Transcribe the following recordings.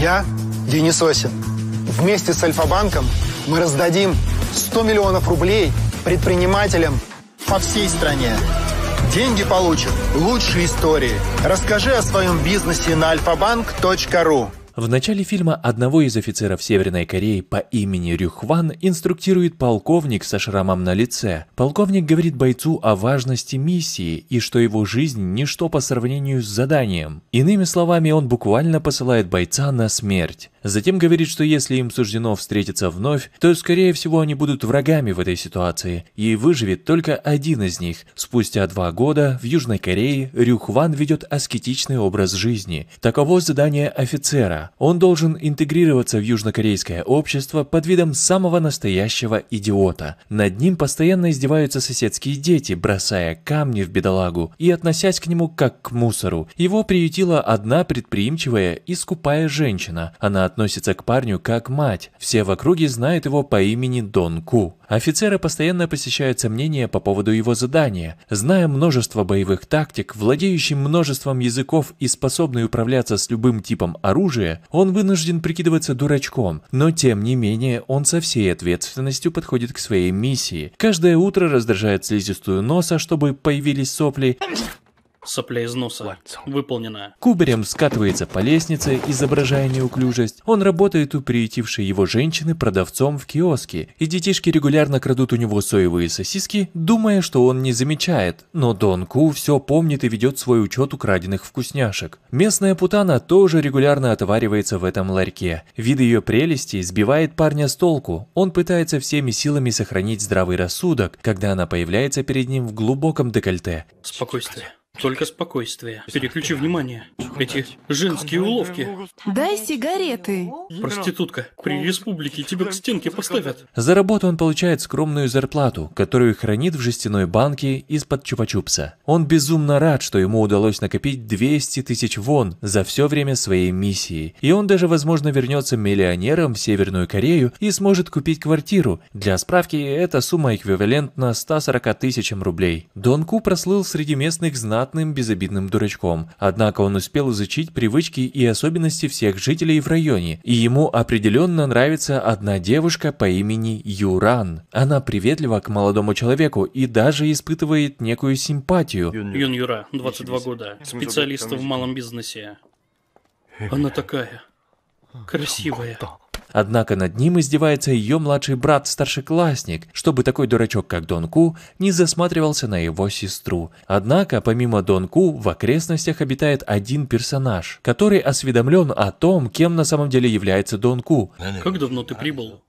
Я Денис Осин. Вместе с Альфа-банком мы раздадим 100 миллионов рублей предпринимателям по всей стране. Деньги получат лучшие истории. Расскажи о своем бизнесе на alfabank.ru. В начале фильма одного из офицеров Северной Кореи по имени Рюхван инструктирует полковник со шрамом на лице. Полковник говорит бойцу о важности миссии и что его жизнь – ничто по сравнению с заданием. Иными словами, он буквально посылает бойца на смерть. Затем говорит, что если им суждено встретиться вновь, то, скорее всего, они будут врагами в этой ситуации, и выживет только один из них. Спустя два года в Южной Корее Рюхван ведет аскетичный образ жизни. Таково задание офицера он должен интегрироваться в южнокорейское общество под видом самого настоящего идиота. Над ним постоянно издеваются соседские дети, бросая камни в бедолагу и относясь к нему как к мусору. Его приютила одна предприимчивая и скупая женщина. Она относится к парню как мать. Все в округе знают его по имени Дон Ку. Офицеры постоянно посещают сомнения по поводу его задания. Зная множество боевых тактик, владеющий множеством языков и способный управляться с любым типом оружия, он вынужден прикидываться дурачком, но тем не менее он со всей ответственностью подходит к своей миссии. Каждое утро раздражает слизистую носа, чтобы появились сопли, Сопля из носа. Выполненная. Кубарем скатывается по лестнице, изображая неуклюжесть. Он работает у приютившей его женщины продавцом в киоске, и детишки регулярно крадут у него соевые сосиски, думая, что он не замечает. Но Дон Ку все помнит и ведет свой учет украденных вкусняшек. Местная путана тоже регулярно отоваривается в этом ларьке. Вид ее прелести сбивает парня с толку. Он пытается всеми силами сохранить здравый рассудок, когда она появляется перед ним в глубоком декольте. Спокойствие. Только спокойствие. Переключи внимание. Эти женские уловки. Дай сигареты. Проститутка, при республике тебя к стенке поставят. За работу он получает скромную зарплату, которую хранит в жестяной банке из-под чупа-чупса. Он безумно рад, что ему удалось накопить 200 тысяч вон за все время своей миссии. И он даже, возможно, вернется миллионером в Северную Корею и сможет купить квартиру. Для справки, эта сумма эквивалентна 140 тысячам рублей. Донку прослыл среди местных знатным безобидным дурачком. Однако он успел сумел изучить привычки и особенности всех жителей в районе, и ему определенно нравится одна девушка по имени Юран. Она приветлива к молодому человеку и даже испытывает некую симпатию. Юн Юра, 22 года, специалист в малом бизнесе. Она такая красивая. Однако над ним издевается ее младший брат-старшеклассник, чтобы такой дурачок, как Дон Ку, не засматривался на его сестру. Однако, помимо Дон Ку, в окрестностях обитает один персонаж, который осведомлен о том, кем на самом деле является Дон Ку. Как давно ты прибыл?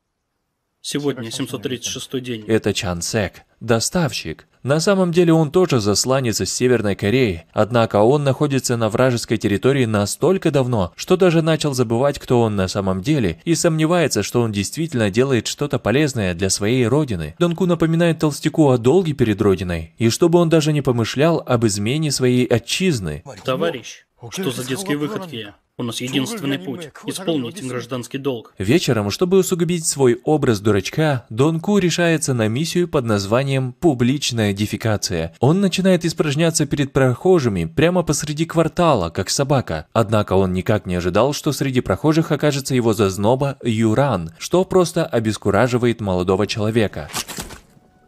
Сегодня 736 день. Это Чан Сек, доставщик. На самом деле он тоже засланец из Северной Кореи, однако он находится на вражеской территории настолько давно, что даже начал забывать, кто он на самом деле, и сомневается, что он действительно делает что-то полезное для своей родины. Донку напоминает Толстяку о долге перед родиной, и чтобы он даже не помышлял об измене своей отчизны. Товарищ, что за детские выходки? У нас единственный путь – исполнить гражданский долг. Вечером, чтобы усугубить свой образ дурачка, Дон Ку решается на миссию под названием «Публичная дефикация». Он начинает испражняться перед прохожими прямо посреди квартала, как собака. Однако он никак не ожидал, что среди прохожих окажется его зазноба Юран, что просто обескураживает молодого человека.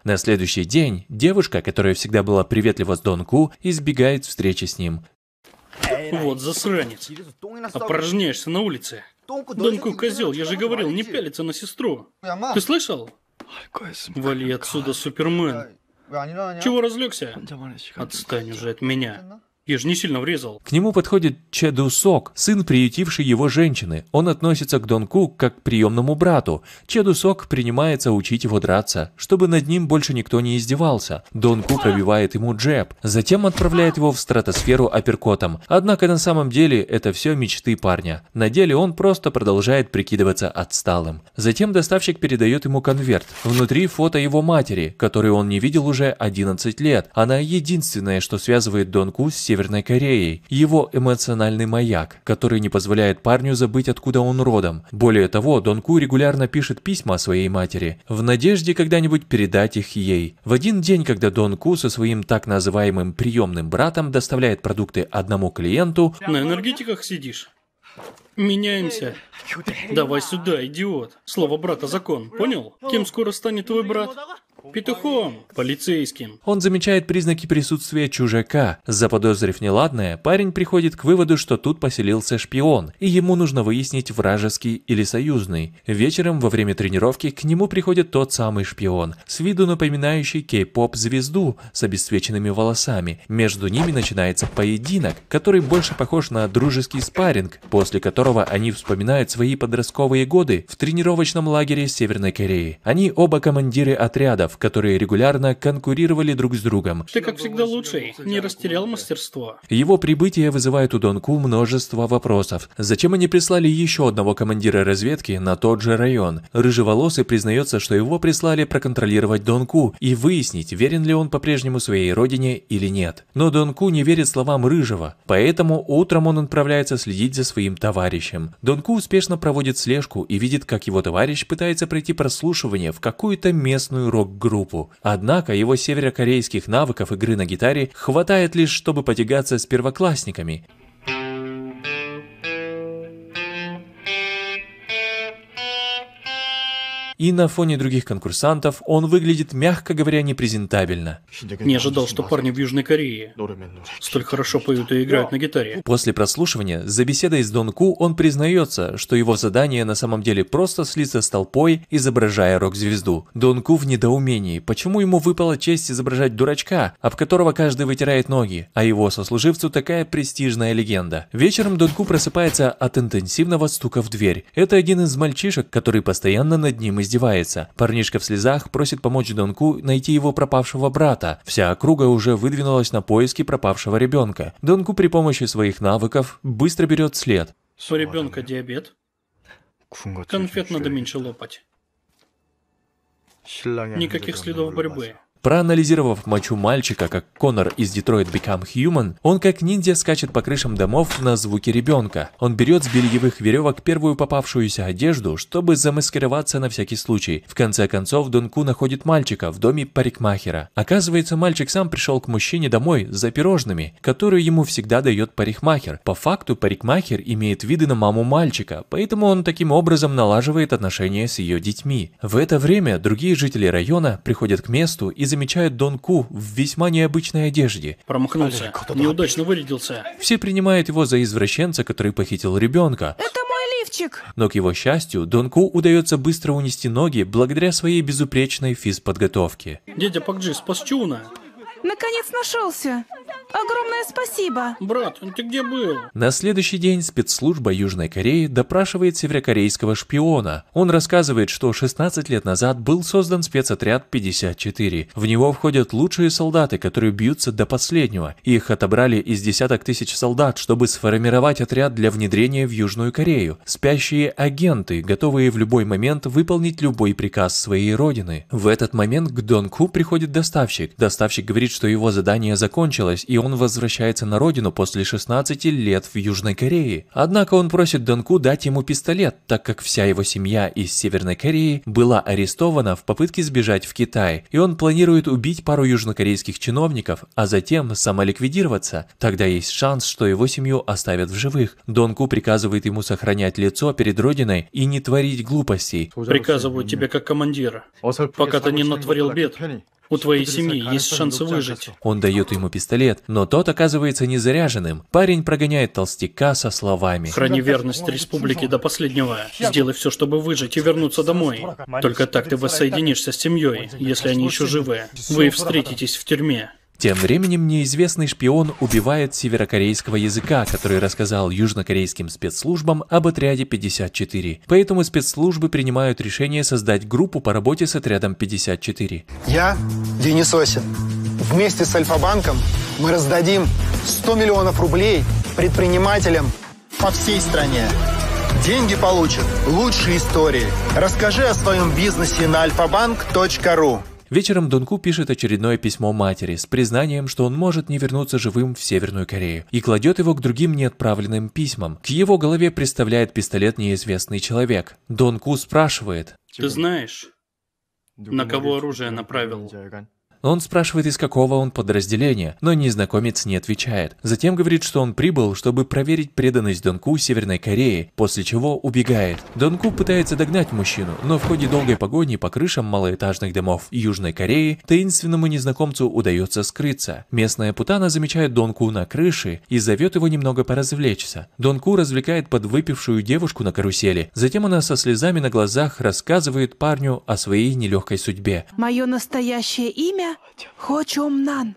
На следующий день девушка, которая всегда была приветлива с Дон Ку, избегает встречи с ним. Вот засранец. Опорожняешься а на улице. Донку козел, я же говорил, не пялиться на сестру. Ты слышал? Вали отсюда, Супермен. Чего разлегся? Отстань уже от меня. Я же не сильно врезал. К нему подходит Че Сок, сын приютившей его женщины. Он относится к Донку как к приемному брату. Че Сок принимается учить его драться, чтобы над ним больше никто не издевался. Донку пробивает ему джеб, затем отправляет его в стратосферу апперкотом. Однако на самом деле это все мечты парня. На деле он просто продолжает прикидываться отсталым. Затем доставщик передает ему конверт. Внутри фото его матери, которую он не видел уже 11 лет. Она единственное, что связывает Донку Ку с Северной Кореей, его эмоциональный маяк, который не позволяет парню забыть, откуда он родом. Более того, Дон Ку регулярно пишет письма своей матери, в надежде когда-нибудь передать их ей. В один день, когда Дон Ку со своим так называемым приемным братом доставляет продукты одному клиенту... На энергетиках сидишь? Меняемся. Давай сюда, идиот. Слово брата закон, понял? Кем скоро станет твой брат? Петухом, полицейским. Он замечает признаки присутствия чужака. Заподозрив неладное, парень приходит к выводу, что тут поселился шпион, и ему нужно выяснить, вражеский или союзный. Вечером во время тренировки к нему приходит тот самый шпион, с виду напоминающий кей-поп-звезду с обесцвеченными волосами. Между ними начинается поединок, который больше похож на дружеский спарринг, после которого которого они вспоминают свои подростковые годы в тренировочном лагере Северной Кореи. Они оба командиры отрядов, которые регулярно конкурировали друг с другом. Ты, как всегда, лучший. Не растерял мастерство. Его прибытие вызывает у Донку множество вопросов. Зачем они прислали еще одного командира разведки на тот же район? Рыжеволосый признается, что его прислали проконтролировать Донку и выяснить, верен ли он по-прежнему своей родине или нет. Но Донку не верит словам Рыжего, поэтому утром он отправляется следить за своим товарищем товарищем. Донку успешно проводит слежку и видит, как его товарищ пытается пройти прослушивание в какую-то местную рок-группу. Однако его северокорейских навыков игры на гитаре хватает лишь, чтобы потягаться с первоклассниками. И на фоне других конкурсантов он выглядит, мягко говоря, непрезентабельно. Не ожидал, что парни в Южной Корее столь хорошо поют и играют на гитаре. После прослушивания, за беседой с Дон Ку он признается, что его задание на самом деле просто слиться с толпой, изображая рок-звезду. Дон Ку в недоумении, почему ему выпала честь изображать дурачка, об которого каждый вытирает ноги, а его сослуживцу такая престижная легенда. Вечером Дон Ку просыпается от интенсивного стука в дверь. Это один из мальчишек, который постоянно над ним и издевается. Парнишка в слезах просит помочь Донку найти его пропавшего брата. Вся округа уже выдвинулась на поиски пропавшего ребенка. Донку при помощи своих навыков быстро берет след. У ребенка диабет. Конфет надо меньше лопать. Никаких следов борьбы. Проанализировав мочу мальчика, как Конор из Detroit Become Human, он как ниндзя скачет по крышам домов на звуки ребенка. Он берет с бельевых веревок первую попавшуюся одежду, чтобы замаскироваться на всякий случай. В конце концов, Дунку находит мальчика в доме парикмахера. Оказывается, мальчик сам пришел к мужчине домой за пирожными, которые ему всегда дает парикмахер. По факту, парикмахер имеет виды на маму мальчика, поэтому он таким образом налаживает отношения с ее детьми. В это время другие жители района приходят к месту и замечают Дон Ку в весьма необычной одежде. Промахнулся. Неудачно вырядился. Все принимают его за извращенца, который похитил ребенка. Это мой лифчик. Но к его счастью, Дон Ку удается быстро унести ноги благодаря своей безупречной физподготовке. Дядя Пакджи спас Чуна. Наконец нашелся! Огромное спасибо! Брат, ты где был? На следующий день спецслужба Южной Кореи допрашивает северокорейского шпиона. Он рассказывает, что 16 лет назад был создан спецотряд 54. В него входят лучшие солдаты, которые бьются до последнего. Их отобрали из десяток тысяч солдат, чтобы сформировать отряд для внедрения в Южную Корею. Спящие агенты, готовые в любой момент выполнить любой приказ своей родины. В этот момент к Донку приходит доставщик. Доставщик говорит, что его задание закончилось, и он возвращается на родину после 16 лет в Южной Корее. Однако он просит Донку дать ему пистолет, так как вся его семья из Северной Кореи была арестована в попытке сбежать в Китай, и он планирует убить пару южнокорейских чиновников, а затем самоликвидироваться. Тогда есть шанс, что его семью оставят в живых. Донку приказывает ему сохранять лицо перед родиной и не творить глупостей. Приказываю тебе как командира, пока ты не натворил бед у твоей семьи есть шанс выжить. Он дает ему пистолет, но тот оказывается незаряженным. Парень прогоняет толстяка со словами. Храни верность республике до последнего. Сделай все, чтобы выжить и вернуться домой. Только так ты воссоединишься с семьей, если они еще живы. Вы встретитесь в тюрьме. Тем временем неизвестный шпион убивает северокорейского языка, который рассказал южнокорейским спецслужбам об отряде 54. Поэтому спецслужбы принимают решение создать группу по работе с отрядом 54. Я Денис Осин. Вместе с Альфа-банком мы раздадим 100 миллионов рублей предпринимателям по всей стране. Деньги получат лучшие истории. Расскажи о своем бизнесе на alfabank.ru. Вечером Донку пишет очередное письмо матери с признанием, что он может не вернуться живым в Северную Корею, и кладет его к другим неотправленным письмам. К его голове представляет пистолет неизвестный человек. Донку спрашивает. Ты знаешь, на кого оружие направил? Он спрашивает, из какого он подразделения, но незнакомец не отвечает. Затем говорит, что он прибыл, чтобы проверить преданность Донку Северной Кореи, после чего убегает. Донку пытается догнать мужчину, но в ходе долгой погони по крышам малоэтажных домов Южной Кореи таинственному незнакомцу удается скрыться. Местная путана замечает Донку на крыше и зовет его немного поразвлечься. Донку развлекает подвыпившую девушку на карусели. Затем она со слезами на глазах рассказывает парню о своей нелегкой судьбе. «Мое настоящее имя Хочу Хочомнан.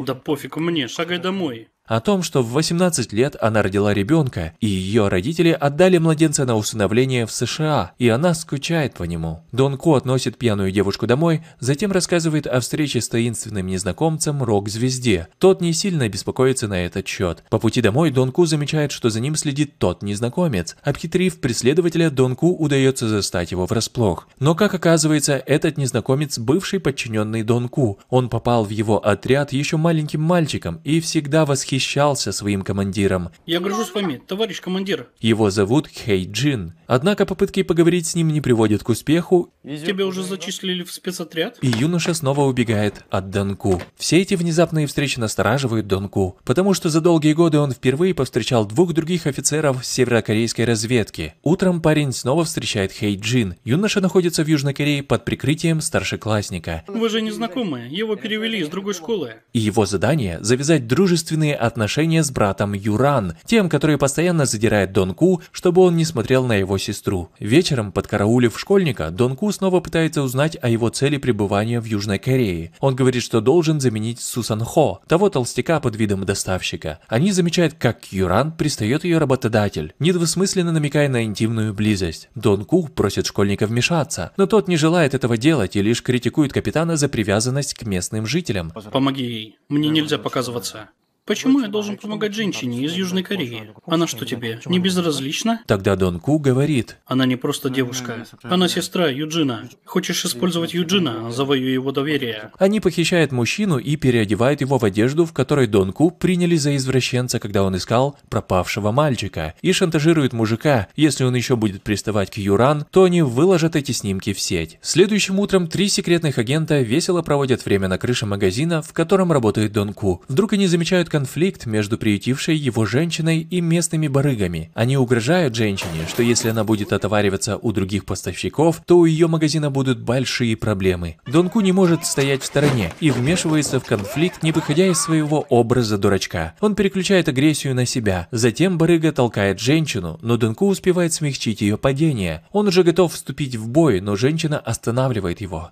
Да пофиг мне, шагай домой о том, что в 18 лет она родила ребенка, и ее родители отдали младенца на усыновление в США, и она скучает по нему. Дон Ко относит пьяную девушку домой, затем рассказывает о встрече с таинственным незнакомцем рок-звезде. Тот не сильно беспокоится на этот счет. По пути домой Дон Ку замечает, что за ним следит тот незнакомец. Обхитрив преследователя, Дон Ку удается застать его врасплох. Но, как оказывается, этот незнакомец – бывший подчиненный Дон Ку. Он попал в его отряд еще маленьким мальчиком и всегда восхищался восхищался своим командиром. «Я горжусь вами, товарищ командир». Его зовут Хей Джин. Однако попытки поговорить с ним не приводят к успеху. «Тебя уже зачислили в спецотряд?» И юноша снова убегает от Донку. Все эти внезапные встречи настораживают Донку, потому что за долгие годы он впервые повстречал двух других офицеров северокорейской разведки. Утром парень снова встречает Хей Джин. Юноша находится в Южной Корее под прикрытием старшеклассника. «Вы же не знакомые, его перевели из другой школы». И его задание – завязать дружественные отношения с братом Юран, тем, который постоянно задирает Донку, чтобы он не смотрел на его сестру. Вечером, подкараулив школьника, Донку снова пытается узнать о его цели пребывания в Южной Корее. Он говорит, что должен заменить Сусан Хо, того толстяка под видом доставщика. Они замечают, как Юран пристает ее работодатель, недвусмысленно намекая на интимную близость. Донку просит школьника вмешаться, но тот не желает этого делать и лишь критикует капитана за привязанность к местным жителям. Помоги ей. Мне нельзя показываться. Почему я должен помогать женщине из Южной Кореи? Она что тебе, не безразлична? Тогда Дон Ку говорит. Она не просто девушка. Она сестра Юджина. Хочешь использовать Юджина, завоюй его доверие. Они похищают мужчину и переодевают его в одежду, в которой Дон Ку приняли за извращенца, когда он искал пропавшего мальчика, и шантажируют мужика. Если он еще будет приставать к Юран, то они выложат эти снимки в сеть. Следующим утром три секретных агента весело проводят время на крыше магазина, в котором работает Дон Ку. Вдруг они замечают, конфликт между приютившей его женщиной и местными барыгами. Они угрожают женщине, что если она будет отовариваться у других поставщиков, то у ее магазина будут большие проблемы. Донку не может стоять в стороне и вмешивается в конфликт, не выходя из своего образа дурачка. Он переключает агрессию на себя. Затем барыга толкает женщину, но Донку успевает смягчить ее падение. Он уже готов вступить в бой, но женщина останавливает его.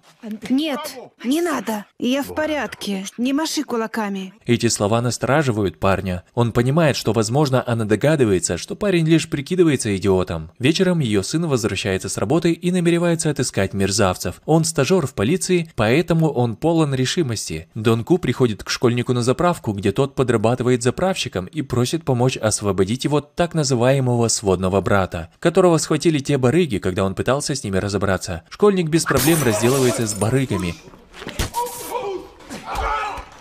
Нет, не надо. Я в порядке. Не маши кулаками. Эти слова настраивают замораживают парня. Он понимает, что, возможно, она догадывается, что парень лишь прикидывается идиотом. Вечером ее сын возвращается с работы и намеревается отыскать мерзавцев. Он стажер в полиции, поэтому он полон решимости. Дон Ку приходит к школьнику на заправку, где тот подрабатывает заправщиком и просит помочь освободить его так называемого сводного брата, которого схватили те барыги, когда он пытался с ними разобраться. Школьник без проблем разделывается с барыгами.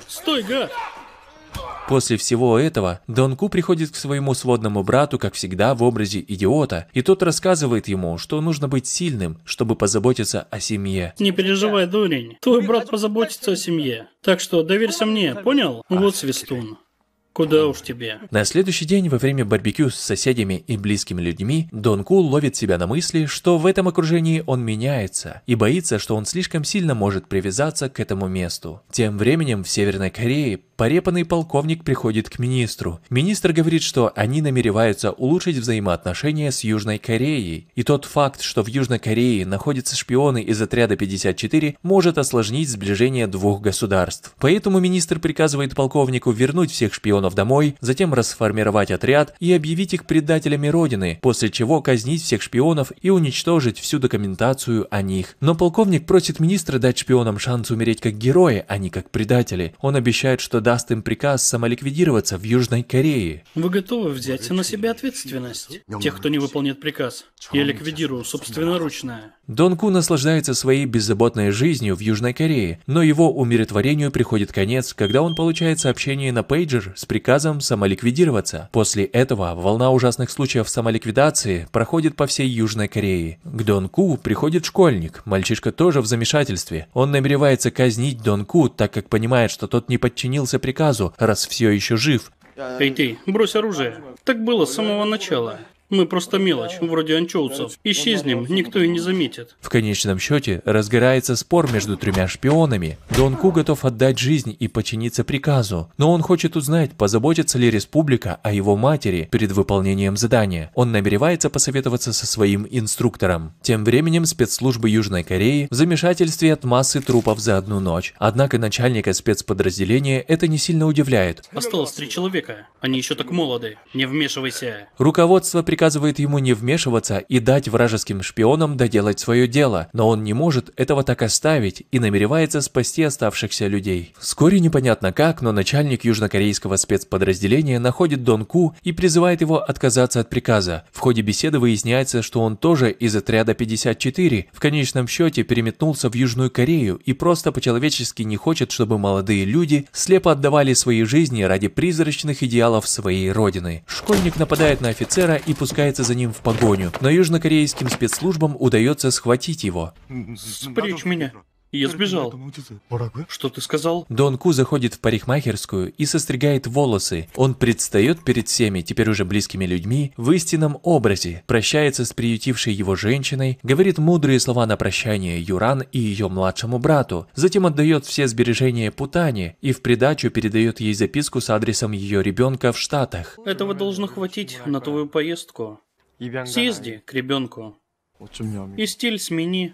Стой, гад! После всего этого Донку приходит к своему сводному брату, как всегда, в образе идиота, и тот рассказывает ему, что нужно быть сильным, чтобы позаботиться о семье. Не переживай, дурень. Твой брат позаботится о семье. Так что доверься мне, понял? Вот свистун. Куда уж тебе. На следующий день во время барбекю с соседями и близкими людьми Дон Ку ловит себя на мысли, что в этом окружении он меняется и боится, что он слишком сильно может привязаться к этому месту. Тем временем в Северной Корее порепанный полковник приходит к министру. Министр говорит, что они намереваются улучшить взаимоотношения с Южной Кореей, и тот факт, что в Южной Корее находятся шпионы из отряда 54, может осложнить сближение двух государств. Поэтому министр приказывает полковнику вернуть всех шпионов миллионов домой, затем расформировать отряд и объявить их предателями Родины, после чего казнить всех шпионов и уничтожить всю документацию о них. Но полковник просит министра дать шпионам шанс умереть как герои, а не как предатели. Он обещает, что даст им приказ самоликвидироваться в Южной Корее. Вы готовы взять на себя ответственность тех, кто не выполнит приказ? Я ликвидирую собственноручно. Дон Ку наслаждается своей беззаботной жизнью в Южной Корее, но его умиротворению приходит конец, когда он получает сообщение на пейджер с приказом самоликвидироваться. После этого волна ужасных случаев самоликвидации проходит по всей Южной Корее. К Дон Ку приходит школьник, мальчишка тоже в замешательстве. Он намеревается казнить Дон Ку, так как понимает, что тот не подчинился приказу, раз все еще жив. Эй ты, брось оружие. Так было с самого начала. Мы просто мелочь, вроде анчоусов. Исчезнем, никто и не заметит. В конечном счете, разгорается спор между тремя шпионами. Дон Ку готов отдать жизнь и подчиниться приказу, но он хочет узнать, позаботится ли республика о его матери перед выполнением задания. Он намеревается посоветоваться со своим инструктором. Тем временем спецслужбы Южной Кореи в замешательстве от массы трупов за одну ночь. Однако начальника спецподразделения это не сильно удивляет. Осталось три человека. Они еще так молоды. Не вмешивайся. Руководство приказывает приказывает ему не вмешиваться и дать вражеским шпионам доделать свое дело, но он не может этого так оставить и намеревается спасти оставшихся людей. Вскоре непонятно как, но начальник южнокорейского спецподразделения находит Дон Ку и призывает его отказаться от приказа. В ходе беседы выясняется, что он тоже из отряда 54 в конечном счете переметнулся в Южную Корею и просто по-человечески не хочет, чтобы молодые люди слепо отдавали свои жизни ради призрачных идеалов своей родины. Школьник нападает на офицера и пускается за ним в погоню, но южнокорейским спецслужбам удается схватить его. Спрячь меня я сбежал. Что ты сказал? Дон Ку заходит в парикмахерскую и состригает волосы. Он предстает перед всеми, теперь уже близкими людьми, в истинном образе, прощается с приютившей его женщиной, говорит мудрые слова на прощание Юран и ее младшему брату, затем отдает все сбережения Путане и в придачу передает ей записку с адресом ее ребенка в Штатах. Этого должно хватить на твою поездку. Съезди к ребенку. И стиль смени.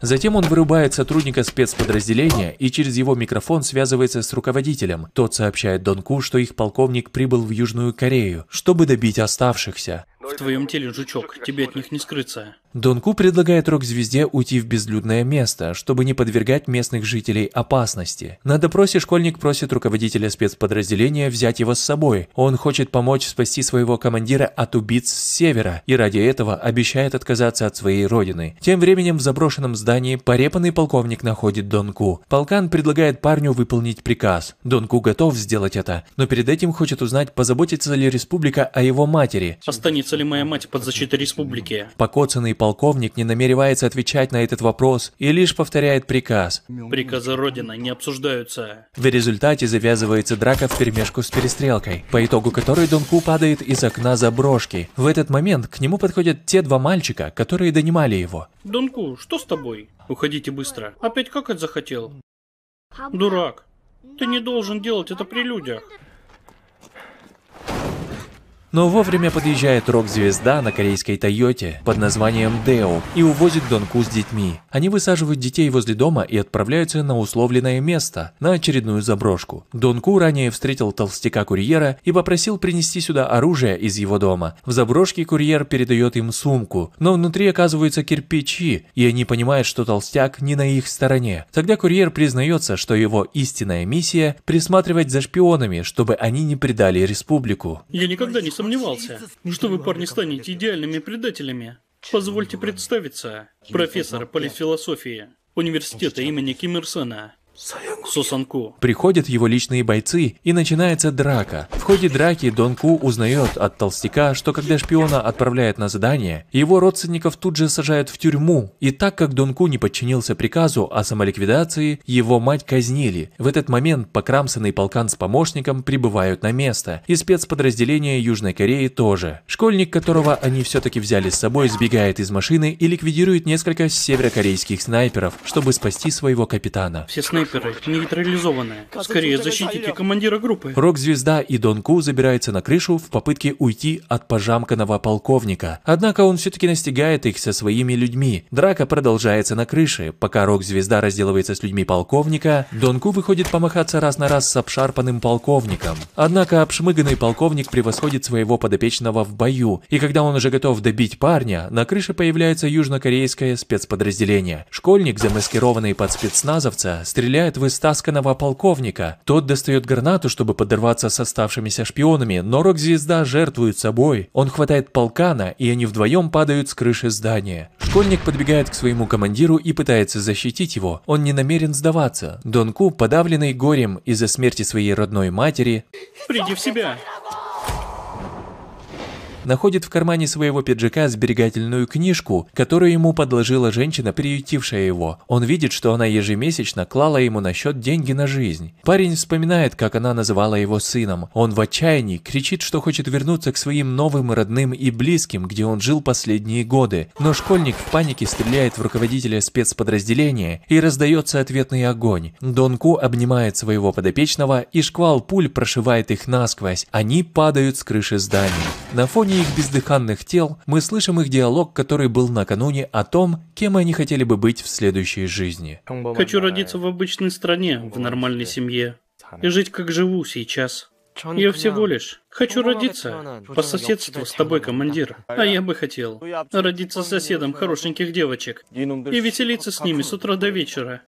Затем он вырубает сотрудника спецподразделения и через его микрофон связывается с руководителем. Тот сообщает Донку, что их полковник прибыл в Южную Корею, чтобы добить оставшихся твоем теле, жучок. Тебе от них не скрыться. Донку предлагает рок-звезде уйти в безлюдное место, чтобы не подвергать местных жителей опасности. На допросе школьник просит руководителя спецподразделения взять его с собой. Он хочет помочь спасти своего командира от убийц с севера и ради этого обещает отказаться от своей родины. Тем временем в заброшенном здании порепанный полковник находит Донку. Полкан предлагает парню выполнить приказ. Донку готов сделать это, но перед этим хочет узнать, позаботится ли республика о его матери. Останется ли моя мать под защитой республики. Покоцанный полковник не намеревается отвечать на этот вопрос и лишь повторяет приказ. Приказы Родины не обсуждаются. В результате завязывается драка в перемешку с перестрелкой, по итогу которой Донку падает из окна заброшки. В этот момент к нему подходят те два мальчика, которые донимали его. Донку, что с тобой? Уходите быстро. Опять какать захотел? Дурак. Ты не должен делать это при людях. Но вовремя подъезжает рок-звезда на корейской Тойоте под названием Део и увозит Донку с детьми. Они высаживают детей возле дома и отправляются на условленное место, на очередную заброшку. Донку ранее встретил толстяка-курьера и попросил принести сюда оружие из его дома. В заброшке курьер передает им сумку, но внутри оказываются кирпичи, и они понимают, что толстяк не на их стороне. Тогда курьер признается, что его истинная миссия – присматривать за шпионами, чтобы они не предали республику. Я никогда не сомневался, что вы, парни, станете идеальными предателями. Позвольте представиться. Профессор политфилософии университета имени Ким Сусанку. Приходят его личные бойцы, и начинается драка. В ходе драки Дон Ку узнает от толстяка, что когда шпиона отправляет на задание, его родственников тут же сажают в тюрьму. И так как Дон Ку не подчинился приказу о самоликвидации, его мать казнили. В этот момент покрамсанный полкан с помощником прибывают на место, и спецподразделение Южной Кореи тоже. Школьник, которого они все-таки взяли с собой, сбегает из машины и ликвидирует несколько северокорейских снайперов, чтобы спасти своего капитана. Все снайперы снайперы, нейтрализованная. Скорее защитите командира группы. Рок-звезда и Дон Ку забираются на крышу в попытке уйти от пожамканного полковника. Однако он все-таки настигает их со своими людьми. Драка продолжается на крыше. Пока рок-звезда разделывается с людьми полковника, Дон Ку выходит помахаться раз на раз с обшарпанным полковником. Однако обшмыганный полковник превосходит своего подопечного в бою, и когда он уже готов добить парня, на крыше появляется южнокорейское спецподразделение. Школьник, замаскированный под спецназовца, стреляет стреляет в истасканного полковника. Тот достает гранату, чтобы подорваться с оставшимися шпионами, но рок-звезда жертвует собой. Он хватает полкана, и они вдвоем падают с крыши здания. Школьник подбегает к своему командиру и пытается защитить его. Он не намерен сдаваться. Донку, подавленный горем из-за смерти своей родной матери... «Приди в себя! находит в кармане своего пиджака сберегательную книжку, которую ему подложила женщина, приютившая его. Он видит, что она ежемесячно клала ему на счет деньги на жизнь. Парень вспоминает, как она называла его сыном. Он в отчаянии кричит, что хочет вернуться к своим новым родным и близким, где он жил последние годы. Но школьник в панике стреляет в руководителя спецподразделения и раздается ответный огонь. Донку обнимает своего подопечного и шквал пуль прошивает их насквозь. Они падают с крыши здания. На фоне их бездыханных тел мы слышим их диалог, который был накануне о том, кем они хотели бы быть в следующей жизни. Хочу родиться в обычной стране, в нормальной семье, и жить, как живу сейчас. Я всего лишь хочу родиться по соседству с тобой, командир. А я бы хотел родиться с соседом хорошеньких девочек и веселиться с ними с утра до вечера.